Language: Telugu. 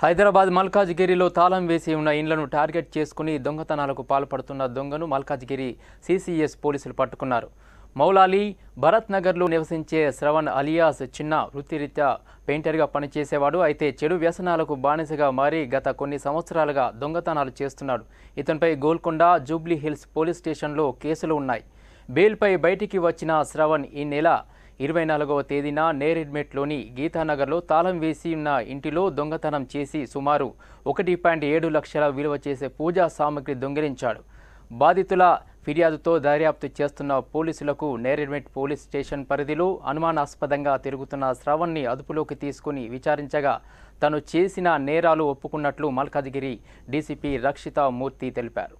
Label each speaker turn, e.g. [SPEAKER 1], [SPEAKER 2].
[SPEAKER 1] హైదరాబాద్ మల్కాజ్గిరిలో తాళం వేసి ఉన్న ఇండ్లను టార్గెట్ చేసుకుని దొంగతనాలకు పాల్పడుతున్న దొంగను మల్కాజ్గిరి సిసిఎస్ పోలీసులు పట్టుకున్నారు మౌలాలి భరత్ నగర్లో నివసించే శ్రవణ్ అలియాస్ చిన్న వృత్తిరీత్యా పెయింటర్గా పనిచేసేవాడు అయితే చెడు వ్యసనాలకు బానిసగా మారి గత కొన్ని సంవత్సరాలుగా దొంగతనాలు చేస్తున్నాడు ఇతనిపై గోల్కొండ జూబ్లీ హిల్స్ పోలీస్ స్టేషన్లో కేసులు ఉన్నాయి బెయిల్పై బయటికి వచ్చిన శ్రవణ్ ఈ నెల ఇరవై నాలుగవ తేదీన నేరెడ్మెట్లోని గీతానగర్లో తాళం వేసి ఉన్న ఇంటిలో దొంగతనం చేసి సుమారు ఒకటి పాయింట్ ఏడు లక్షల విలువ చేసే పూజా సామగ్రి దొంగిలించాడు బాధితుల ఫిర్యాదుతో దర్యాప్తు చేస్తున్న పోలీసులకు నేరెడ్మెట్ పోలీస్ స్టేషన్ పరిధిలో అనుమానాస్పదంగా తిరుగుతున్న శ్రవణ్ని అదుపులోకి తీసుకుని విచారించగా తను చేసిన నేరాలు ఒప్పుకున్నట్లు మల్కాజ్గిరి డీసీపీ రక్షిత మూర్తి తెలిపారు